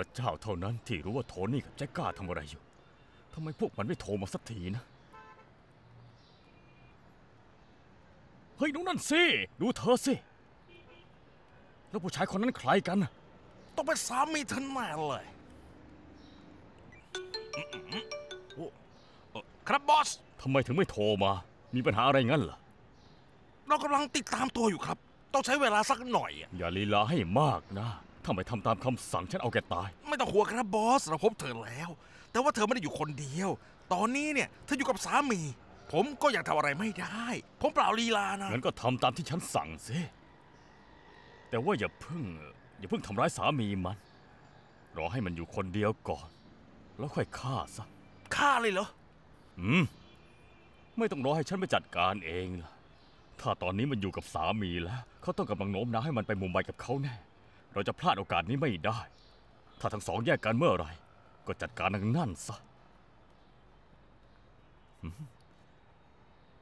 ระเจ้าเท่านั้นที่รู้ว่าโทนี่กับแจ็คก้าทำอะไรอยู่ทำไมพวกมันไม่โทรมาสักทีนะ เฮ้ยดูนั่นสิ ดูเธอสิ แล้วผู้ชายคนนั้นใครกัน ต้องเป็นสามีเธอแน่เลยครับบอส ทำไมถึงไม่โทรมา มีปัญหาอะไรงั้นเหรอเรากำลังติดตามตัวอยู่ครับ ต้องใช้เวลาสักหน่อย อย่าลีลาให้มากนะถ้าไม่ทำตามคำสั่งฉันเอาแกตาย ไม่ต้องห่วงครับบอสเราพบเธอแล้ว แต่ว่าเธอไม่ได้อยู่คนเดียว ตอนนี้เนี่ย เธออยู่กับสามี ผมก็อยากทำอะไรไม่ได้ ผมเปล่าลีลานะ งั้นก็ทำตามที่ฉันสั่งสิแต่ว่าอย่าเพิ่ง อย่าเพิ่งทำร้ายสามีมัน รอให้มันอยู่คนเดียวก่อน แล้วค่อยฆ่าซะ ฆ่าเลยเหรออืม ไม่ต้องรอให้ฉันไปจัดการเองล่ะถ้าตอนนี้มันอยู่กับสามีแล้วเขาต้องกำลังโน้มน้าวให้มันไปมุมไบกับเขาแน่เราจะพลาดโอกาสนี้ไม่ได้ ถ้าทั้งสองแยกกันเมื่อไร ก็จัดการนางนั่นซะ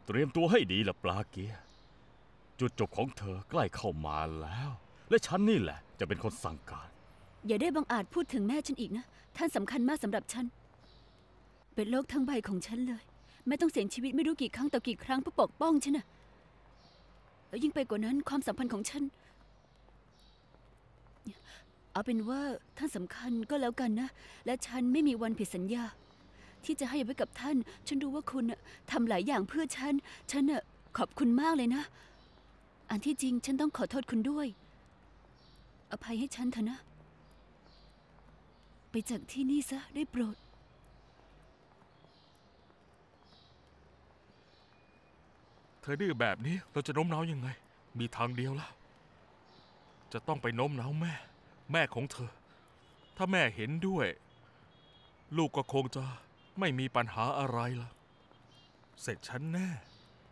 เตรียมตัวให้ดีละปลาเกียจุดจบของเธอใกล้เข้ามาแล้ว และฉันนี่แหละจะเป็นคนสั่งการ อย่าได้บังอาจพูดถึงแม่ฉันอีกนะ ท่านสำคัญมากสำหรับฉัน เป็นโลกทั้งใบของฉันเลยแม่ต้องเสี่ยงชีวิตไม่รู้กี่ครั้งต่อกี่ครั้งเพื่อปกป้องฉันนะแล้วยิ่งไปกว่านั้นความสัมพันธ์ของฉันเอาเป็นว่าท่านสำคัญก็แล้วกันนะ และฉันไม่มีวันผิดสัญญา ที่จะให้ไว้กับท่าน ฉันรู้ว่าคุณทำหลายอย่างเพื่อฉันฉันขอบคุณมากเลยนะ อันที่จริงฉันต้องขอโทษคุณด้วย อภัยให้ฉันเถอะนะ ไปจากที่นี่ซะ ได้โปรด เธอดื้อแบบนี้เราจะโน้มน้าวยังไง มีทางเดียวละจะต้องไปน้มน้าวแม่ แม่ของเธอ ถ้าแม่เห็นด้วย ลูกก็คงจะไม่มีปัญหาอะไรละเสร็จฉันแน่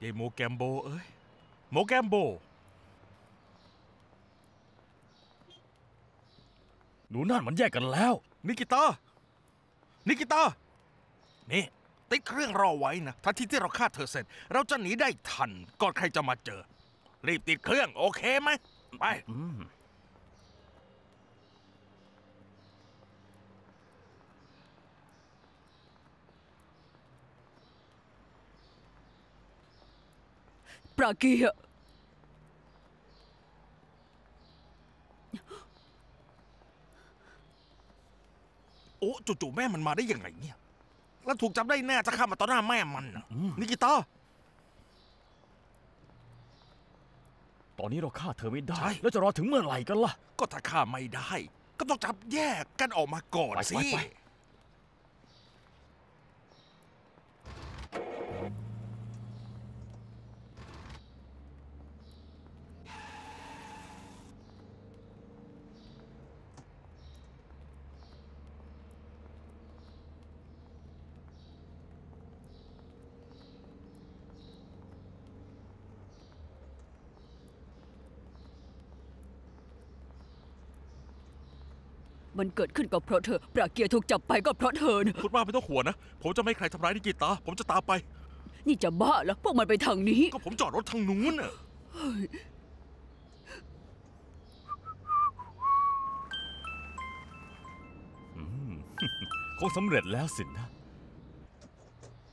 ยายโมแกมโบเอ้ยโมแกมโบหนูนั่นมันแยกกันแล้ว นิกิตานิกิตานี่ ติดเครื่องรอไว้นะทันทีที่เราฆ่าเธอเสร็จ เราจะหนีได้ทันก่อนใครจะมาเจอ รีบติดเครื่องโอเคไหมไป ปรากี้โอ้จู่ๆแม่มันมาได้ยังไงเนี่ย แล้วถูกจับได้แน่ จะฆ่ามาต่อหน้าแม่มันนะนิกิตาตอนนี้เราฆ่าเธอไม่ได้ แล้วจะรอถึงเมื่อไหร่กันล่ะ ก็ถ้าฆ่าไม่ได้ ก็ต้องจับแยกกันออกมาก่อนสิมันเกิดขึ้นก็เพราะเธอปราเกียร์ถูกจับไปก็เพราะเธอนะพูดมาไม่ต้องหัวนะ ผมจะไม่ใครทำร้ายนิกิตา ผมจะตามไป นี่จะบ้าเหรอพวกมันไปทางนี้ ก็ผมจอดรถทางนู้นน่ะคงสำเร็จแล้วสินนะ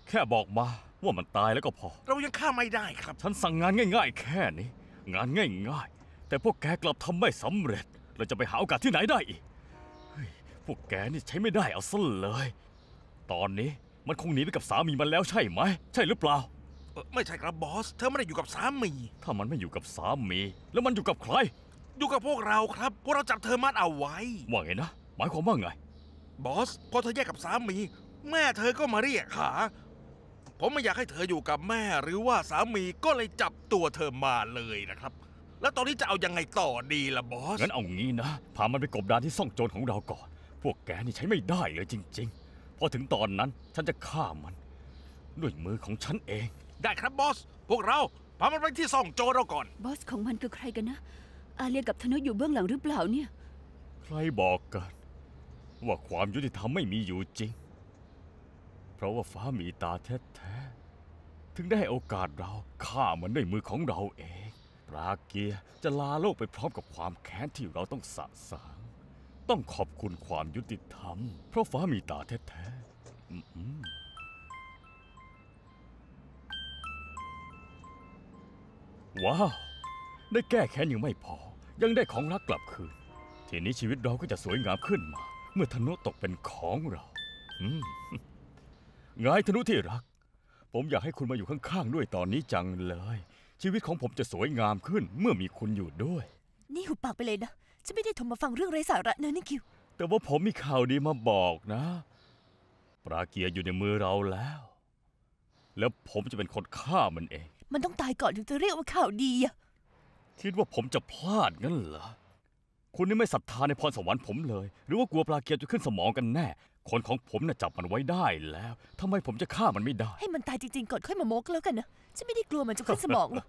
แค่บอกมา ว่ามันตายแล้วก็พอ เรายังฆ่าไม่ได้ ครับ ฉันสั่งงานง่าย ๆ แค่นี้ งานง่าย ๆ แต่พวกแกกลับทำไม่สำเร็จ เราจะไปหาโอกาสที่ไหนได้อีกพวกแกนี่ใช้ไม่ได้เอาซะเลย ตอนนี้มันคงหนีไปกับสามีมันแล้วใช่ไหม ใช่หรือเปล่า ไม่ใช่ครับบอส เธอไม่ได้อยู่กับสามี ถ้ามันไม่อยู่กับสามี แล้วมันอยู่กับใคร อยู่กับพวกเราครับพวกเราจับเธอมัดเอาไว้ ว่าไงนะหมายความว่าไง บอสพอเธอแยกกับสามีแม่เธอก็มาเรียกหา ผมไม่อยากให้เธออยู่กับแม่หรือว่าสามีก็เลยจับตัวเธอมาเลยนะครับ แล้วตอนนี้จะเอายังไงต่อดีล่ะบอสงั้นเอางี้นะพามันไปกบดานที่ซ่องโจรของเราก่อนพวกแกนี่ใช้ไม่ได้เลยจริงๆพอถึงตอนนั้นฉันจะฆ่ามัน ด้วยมือของฉันเอง ได้ครับบอส พวกเราพามันไปที่ซ่องโจรเราก่อน บอสของมันคือใครกันนะอาเลียกับธนุอยู่เบื้องหลังหรือเปล่าเนี่ย ใครบอกกัน ว่าความยุติธรรมไม่มีอยู่จริง เพราะว่าฟ้ามีตาแท้ๆถึงได้โอกาสเราฆ่ามันด้วยมือของเราเอง ปราเกียจะลาโลกไปพร้อมกับความแค้นที่เราต้องสะสางต้องขอบคุณความยุติธรรม เพราะฟ้ามีตาแท้ๆท้ว้าวได้แก้แค้นยังไม่พอ ยังได้ของรักกลับคืน ทีนี้ชีวิตเราก็จะสวยงามขึ้นมา เมื่อธนุตกเป็นของเราอืมไงธนุที่รัก ผมอยากให้คุณมาอยู่ข้าง ๆ ด้วยตอนนี้จังเลย ชีวิตของผมจะสวยงามขึ้นเมื่อมีคุณอยู่ด้วย นี่หุบปากไปเลยนะฉันไม่ได้โทรมาฟังเรื่องไร้สาระนะนิคิว แต่ว่าผมมีข่าวดีมาบอกนะ ปลาเกียอยู่ในมือเราแล้ว แล้วผมจะเป็นคนฆ่ามันเอง มันต้องตายก่อนถึงจะเรียกว่าข่าวดีอะคิดว่าผมจะพลาดงั้นเหรอคุณนี่ไม่ศรัทธาในพรสวรรค์ผมเลย หรือว่ากลัวปลาเกียจะขึ้นสมองกันแน่ คนของผมน่ะจับมันไว้ได้แล้วทำไมผมจะฆ่ามันไม่ได้ ให้มันตายจริงๆก่อนค่อยมาโมกแล้วกันนะ ฉันไม่ได้กลัวมันจะขึ้นสมองหรอก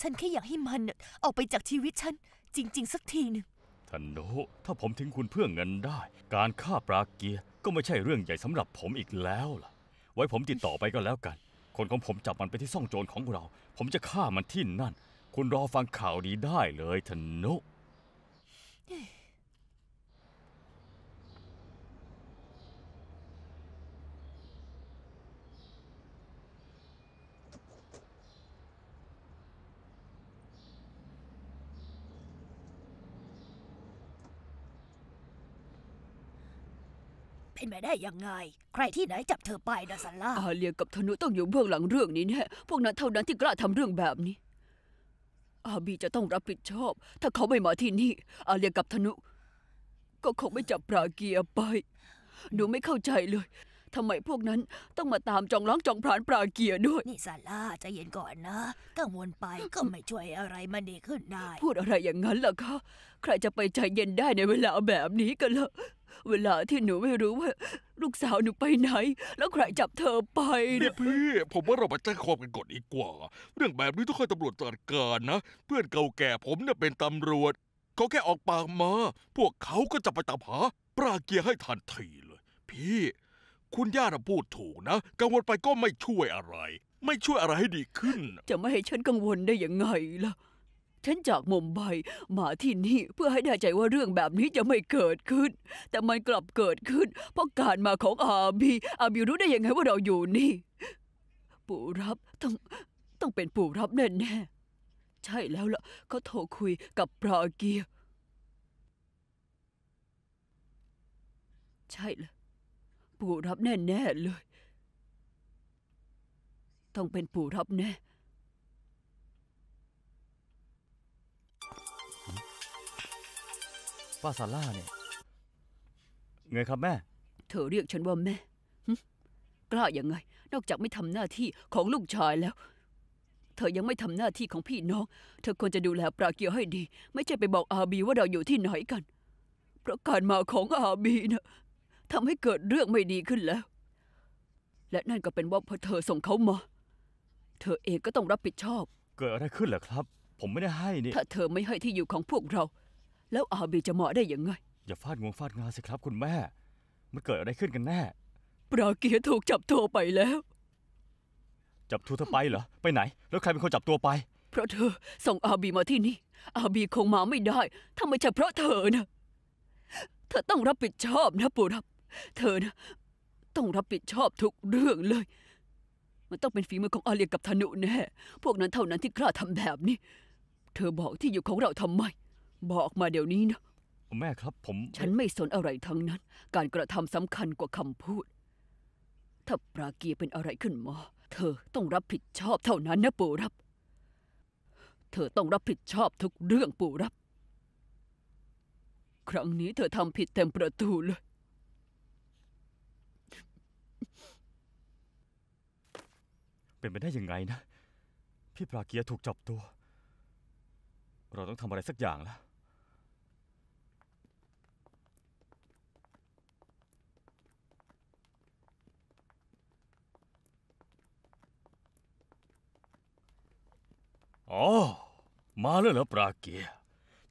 ฉันแค่อยากให้มัน ออกไปจากชีวิตฉัน จริง ๆ สักทีหนึ่งท่านโนถ้าผมทิ้งคุณเพื่อเงินได้ การฆ่าปลาเกียก็ไม่ใช่เรื่องใหญ่สำหรับผมอีกแล้วล่ะ ไว้ผมติดต่อไปก็แล้วกัน คนของผมจับมันไปที่ซ่องโจรของเรา ผมจะฆ่ามันที่นั่น คุณรอฟังข่าวดีได้เลยท่านโนเป็นไปได้ยังไง ใครที่ไหนจับเธอไปนะสันล่าอาเลียกับธนุต้องอยู่เบื้องหลังเรื่องนี้แน่พวกนั้นเท่านั้นที่กล้าทำเรื่องแบบนี้ อาบีจะต้องรับผิดชอบ ถ้าเขาไม่มาที่นี่ อาเลียกับธนุก็คงไม่จับปราเกียไปหนูไม่เข้าใจเลยทำไมพวกนั้นต้องมาตามจองล้องจองพรานปราเกียด้วยนี่ซาร่าใจเย็นก่อนนะกังวลไป ก็ไม่ช่วยอะไรมันดีขึ้นได้พูดอะไรอย่างนั้นล่ะคะใครจะไปใจเย็นได้ในเวลาแบบนี้กันล่ะเวลาที่หนูไม่รู้ว่า ลูกสาวหนูไปไหน แล้วใครจับเธอไปเนี่ยพี่ ผมว่าเรามาแจ้งความกันก่อนดีกว่าเรื่องแบบนี้ต้องให้ตำรวจจัดการนะ เพื่อนเก่าแก่ผมเนี่ยเป็นตำรวจเขาแค่ออกปากมา พวกเขาก็จะไปตามหา ปราเกียร์ให้ทันทีเลย พี่ คุณย่าพูดถูกนะ กังวลไปก็ไม่ช่วยอะไร ไม่ช่วยอะไรให้ดีขึ้น จะไม่ให้ฉันกังวลได้ยังไงล่ะฉันจากมุมไบมาที่นี่ เพื่อให้ได้ใจว่าเรื่องแบบนี้จะไม่เกิดขึ้น แต่มันกลับเกิดขึ้น เพราะการมาของอาบี อาบีรู้ได้ยังไงว่าเราอยู่นี่ ปู่รับต้องต้องเป็นปู่รับแน่แน่ใช่แล้วล่ะเขาโทรคุยกับปราเกียใช่ล่ะปู่รับแน่แน่เลย ต้องเป็นปู่รับแน่ป้าซาร่าเนี่ยไงครับแม่ เธอเรียกฉันว่าแม่ กล้าอย่างไง นอกจากไม่ทำหน้าที่ของลูกชายแล้ว เธอยังไม่ทำหน้าที่ของพี่น้อง เธอควรจะดูแลปราเกียวให้ดี ไม่ใช่ไปบอกอาบีว่าเราอยู่ที่ไหนกัน เพราะการมาของอาบีนะทำให้เกิดเรื่องไม่ดีขึ้นแล้ว และนั่นก็เป็นว่าเพราะเธอส่งเขามา เธอเองก็ต้องรับผิดชอบ เกิดอะไรขึ้นเหรอครับ ผมไม่ได้ให้นี่ ถ้าเธอไม่ให้ที่อยู่ของพวกเราแล้วอาบีจะเหมาะได้ยังไงอย่าฟาดงวงฟาดงาสิครับคุณแม่ มันเกิดอะไรขึ้นกันแน่ปราเกียถูกจับตัวไปแล้ว จับตัวเธอไปเหรอไปไหน แล้วใครเป็นคนจับตัวไป เพราะเธอ ส่งอาบีมาที่นี่อาบีคงมาไม่ได้ ถ้าไม่ใช่เพราะเธอนะเธอต้องรับผิดชอบนะปูรับเธอนะต้องรับผิดชอบทุกเรื่องเลย มันต้องเป็นฝีมือของอาเลียกับธนุแน่พวกนั้นเท่านั้นที่กล้าทำแบบนี้เธอบอกที่อยู่ของเราทำไมบอกมาเดี๋ยวนี้นะแม่ครับ ผม ฉันไม่สนอะไรทั้งนั้น การกระทำสำคัญกว่าคำพูด ถ้าปราเกียเป็นอะไรขึ้นมา เธอต้องรับผิดชอบเท่านั้นนะปู่รับ เธอต้องรับผิดชอบทุกเรื่องปู่รับ ครั้งนี้ เธอทำผิดเต็มประตูเลย เป็นไปได้ยังไงนะ พี่ปราเกียถูกจับตัว เราต้องทำอะไรสักอย่างแล้วอ๋อ มาแล้วเหรอปราเกีย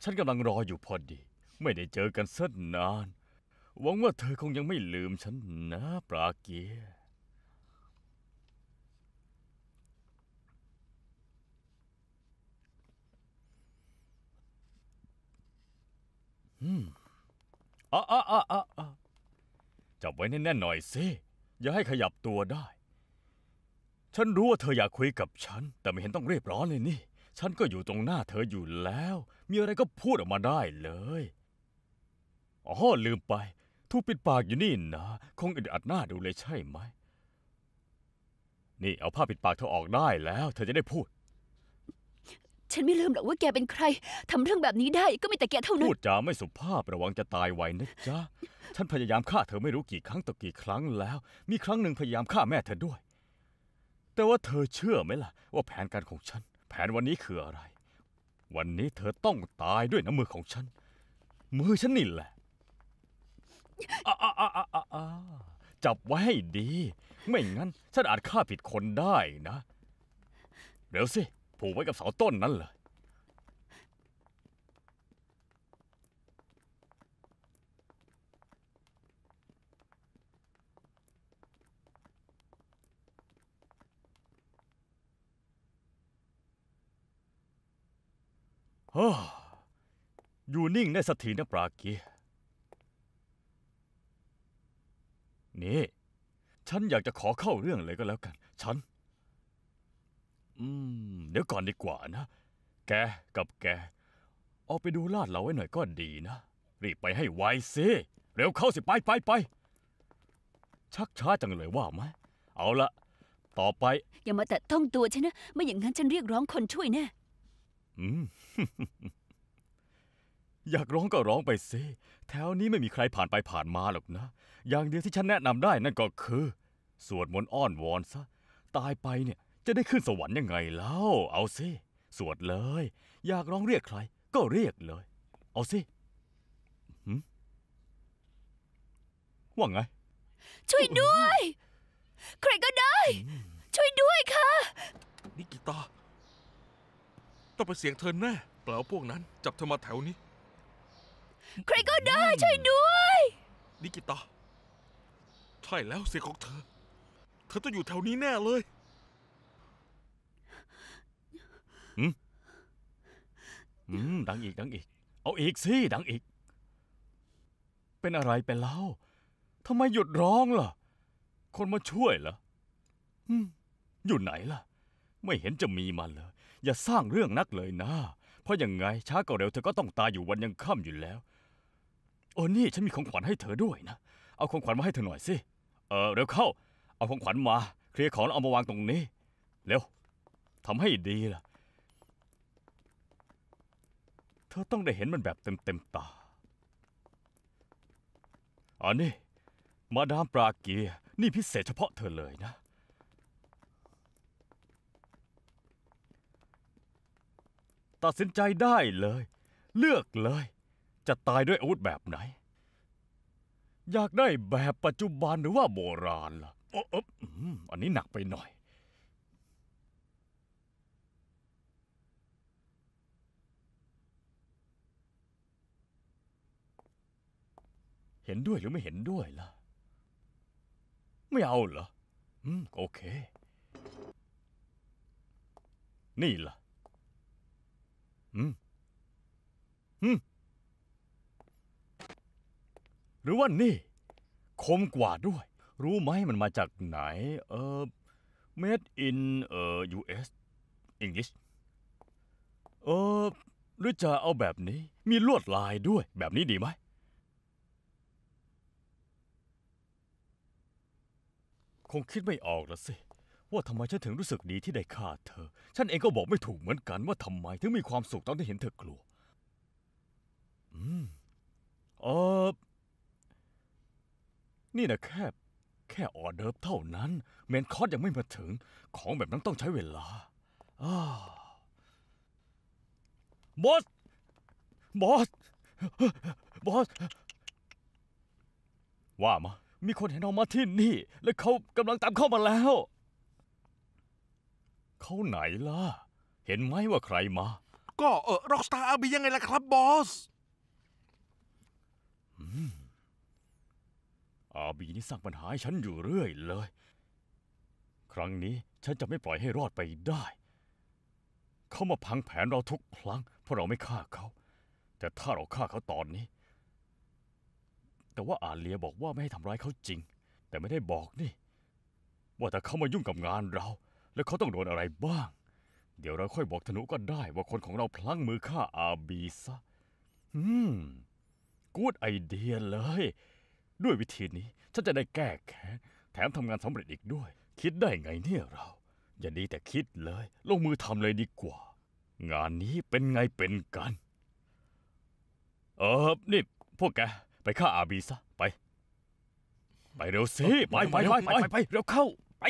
ฉันกำลังรออยู่พอดี ไม่ได้เจอกันสักนาน หวังว่าเธอคงยังไม่ลืมฉันนะ ปราเกียอืมอ่ะอ่ะอ่ะอ่ะจับไว้แน่นๆหน่อยสิ อย่าให้ขยับตัวได้ฉันรู้ว่าเธออยากคุยกับฉัน แต่ไม่เห็นต้องเรียบร้อนเลยนี่ ฉันก็อยู่ตรงหน้าเธออยู่แล้ว มีอะไรก็พูดออกมาได้เลยอ๋อลืมไปทูปิดปากอยู่นี่นะ คงอึดอัดหน้าดูเลยใช่ไหม นี่เอาผ้าปิดปากเธอออกได้แล้ว เธอจะได้พูด ฉันไม่ลืมหรอกว่าแกเป็นใคร ทำเรื่องแบบนี้ได้ก็มีแต่แกเท่านั้น พูดจาไม่สุภาพระวังจะตายไวนะจ๊ะ ฉันพยายามฆ่าเธอไม่รู้กี่ครั้งต่อกี่ครั้งแล้ว มีครั้งหนึ่งพยายามฆ่าแม่เธอด้วยแต่ว่าเธอเชื่อไหมล่ะ ว่าแผนการของฉัน แผนวันนี้คืออะไร วันนี้เธอต้องตายด้วยน้ำมือของฉัน มือฉันนี่แหละ จับไว้ให้ดี ไม่งั้น ฉันอาจฆ่าผิดคนได้นะเร็วสิ ผูกไว้กับเสาต้นนั้นเลยอยู่นิ่งได้สักทีนะปราเกีย นี่ ฉันอยากจะขอเข้าเรื่องเลยก็แล้วกัน ฉันอืมเดี๋ยวก่อนดีกว่านะ แกกับแกเอาไปดูลาดเราไว้หน่อยก็ดีนะ รีบไปให้ไวสิ เร็วเข้าสิไปไปไป ชักช้าจังเลยว่าไหม เอาละ ต่อไป อย่ามาแตะต้องตัวฉันนะ ไม่อย่างนั้น ฉันเรียกร้องคนช่วยแนะ่อยากร้องก็ร้องไปสิ แถวนี้ไม่มีใครผ่านไปผ่านมาหรอกนะ อย่างเดียวที่ฉันแนะนำได้นั่นก็คือสวดมนต์อ้อนวอนซะ ตายไปเนี่ย จะได้ขึ้นสวรรค์ยังไงเล่า เอาสิสวดเลย อยากร้องเรียกใครก็เรียกเลย เอาสิว่าไง ช่วยด้วย ใครก็ได้ ช่วยด้วยค่ะนิกิตาต้องเป็นเสียงเธอแน่เปล่าพวกนั้น จับเธอมาแถวนี้ใครก็ได้ ช่วยด้วยนิกิตาใช่แล้วเสียงของเธอเธอต้องอยู่แถวนี้แน่เลยอืมอืม ดังอีกดังอีก เอาอีกสิดังอีก เป็นอะไรไปแล้วทำไมหยุดร้องล่ะ คนมาช่วยเหรออืมอยู่ไหนล่ะ ไม่เห็นจะมีมันเลยอย่าสร้างเรื่องนักเลยนะ เพราะยังไง ช้าก็เร็วเธอก็ต้องตายอยู่วันยังค่ำอยู่แล้วโอ้นี่ ฉันมีของขวัญให้เธอด้วยนะ เอาของขวัญมาให้เธอหน่อยสิ เออเร็วเข้า เอาของขวัญมา เคลียร์ของแล้วเอามาวางตรงนี้ เร็วทำให้ดีล่ะ เธอต้องได้เห็นมันแบบเต็มเต็มตาอันนี้มาดามปราเกีย นี่พิเศษเฉพาะเธอเลยนะตัดสินใจได้เลย เลือกเลย จะตายด้วยอาวุธแบบไหน อยากได้แบบปัจจุบันหรือว่า โบราณล่ะอ๋ออันนี้หนักไปหน่อย เห็นด้วยหรือไม่เห็นด้วยล่ะ ไม่เอาเหรออืมโอเค นี่ล่ะอืม หรือว่านี่ คมกว่าด้วย รู้ไหมมันมาจากไหน เออ made in เอ่อ US English เออหรือจะเอาแบบนี้ มีลวดลายด้วย แบบนี้ดีไหม คงคิดไม่ออกละสิว่าทำไมฉันถึงรู้สึกดีที่ได้ฆ่าเธอ ฉันเองก็บอกไม่ถูกเหมือนกัน ว่าทำไมถึงมีความสุขตอนที่เห็นเธอกลัว อืมเออนี่นะแค่แค่ออเดิร์ฟเท่านั้น เมนคอสยังไม่มาถึง ของแบบนั้นต้องใช้เวลาบอสบอสบอสว่ามามีคนเห็นเรามาที่นี่ และเขากำลังตามเข้ามาแล้วเขาไหนล่ะ เห็นไหมว่าใครมา ก็เออร็อกสตาร์อาบียังไงล่ะครับ บอสอาบีนี่สร้างปัญหาให้ฉันอยู่เรื่อยเลย ครั้งนี้ฉันจะไม่ปล่อยให้รอดไปได้ เขามาพังแผนเราทุกครั้งเพราะเราไม่ฆ่าเขา แต่ถ้าเราฆ่าเขาตอนนี้ แต่ว่าอาเลียบอกว่าไม่ให้ทำร้ายเขาจริง แต่ไม่ได้บอกนี่ ว่าแต่เขามายุ่งกับงานเราและเขาต้องโดนอะไรบ้าง เดี๋ยวเราค่อยบอกธนุก็ได้ว่าคนของเราพลั้งมือฆ่าอาบีซะ อืม กูดไอเดียเลย ด้วยวิธีนี้ฉันจะได้แก้แค้นแถมทำงานสำเร็จอีกด้วย คิดได้ไงเนี่ยเรา อย่าดีแต่คิดเลยลงมือทำเลยดีกว่า งานนี้เป็นไงเป็นกัน เออ นี่ พวกแกไปฆ่าอาบีซะ ไป ไปเร็วสิ ไปไปไปไปไปเร็วเข้า ไป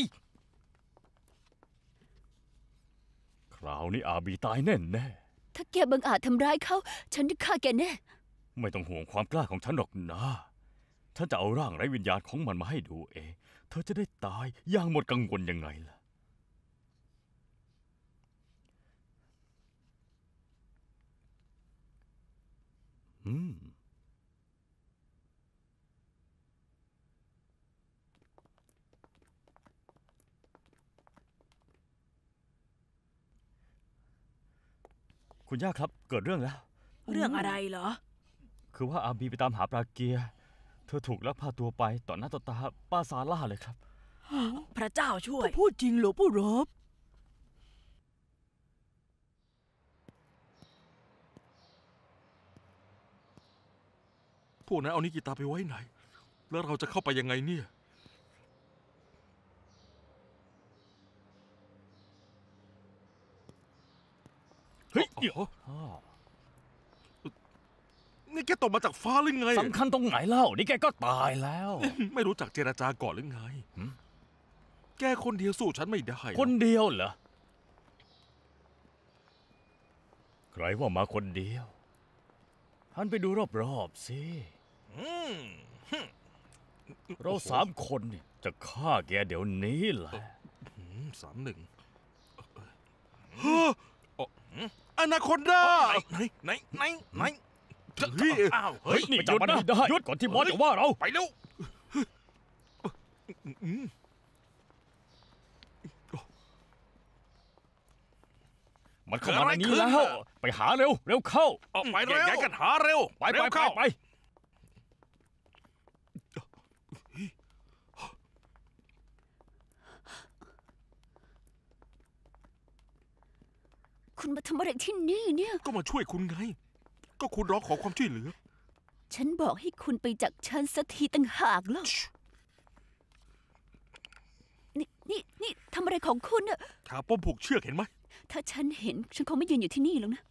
ราวนี้อาบีตายแน่แน่ถ้าแกบังอาจทำร้ายเขา ฉันจะฆ่าแกแน่ ไม่ต้องห่วงความกล้าของฉันหรอกนะฉันจะเอาร่างไร้วิญญาณของมันมาให้ดูเองเธอจะได้ตายอย่างหมดกังวลยังไงล่ะ อืมคุณย่าครับ เกิดเรื่องแล้ว เรื่องอะไรเหรอ คือว่าอาบีไปตามหาปลาเกีย เธอถูกลักพาตัวไป ต่อหน้าต่อตาป้าซาร่าเลยครับพระเจ้าช่วยพูดจริงเหรอผู้รับพวกนั้นเอานิกิตาไปไว้ไหน แล้วเราจะเข้าไปยังไงเนี่ยเดี๋ยวนี่แกตกมาจากฟ้าหรือไงสำคัญตรงไหนเล่า นี่แกก็ตายแล้ว ไม่รู้จักเจรจาก่อนหรือไง แกคนเดียวสู้ฉันไม่ได้ คนเดียวเหรอ ใครว่ามาคนเดียว่ันไปดูรอบๆสิ เราสามคนเนี่ยจะฆ่าแกเดี๋ยวนี้แหละสามหนึ่งอนาคอนดาไหนไหนไหนไหนเฮ้ยอ้าวเฮ้ย นี่หยุดนะหยุดก่อนที่บอสจะว่าเรา ไปเร็ว มันเข้ามาในนี้แล้ว ไปหาเร็ว เร็วเข้า ออกไปเร็วแยกกันหาเร็ว ไปไปเข้าไปคุณมาทำอะไรที่นี่เนี่ย ก็มาช่วยคุณไง ก็คุณร้องขอความช่วยเหลือ ฉันบอกให้คุณไปจากฉันสักทีต่างหากแล้วนี่นี่นี่ทำอะไรของคุณอะขาป้อมผูกเชือกเห็นไหม ถ้าฉันเห็น ฉันคงไม่ยืนอยู่ที่นี่แล้วนะ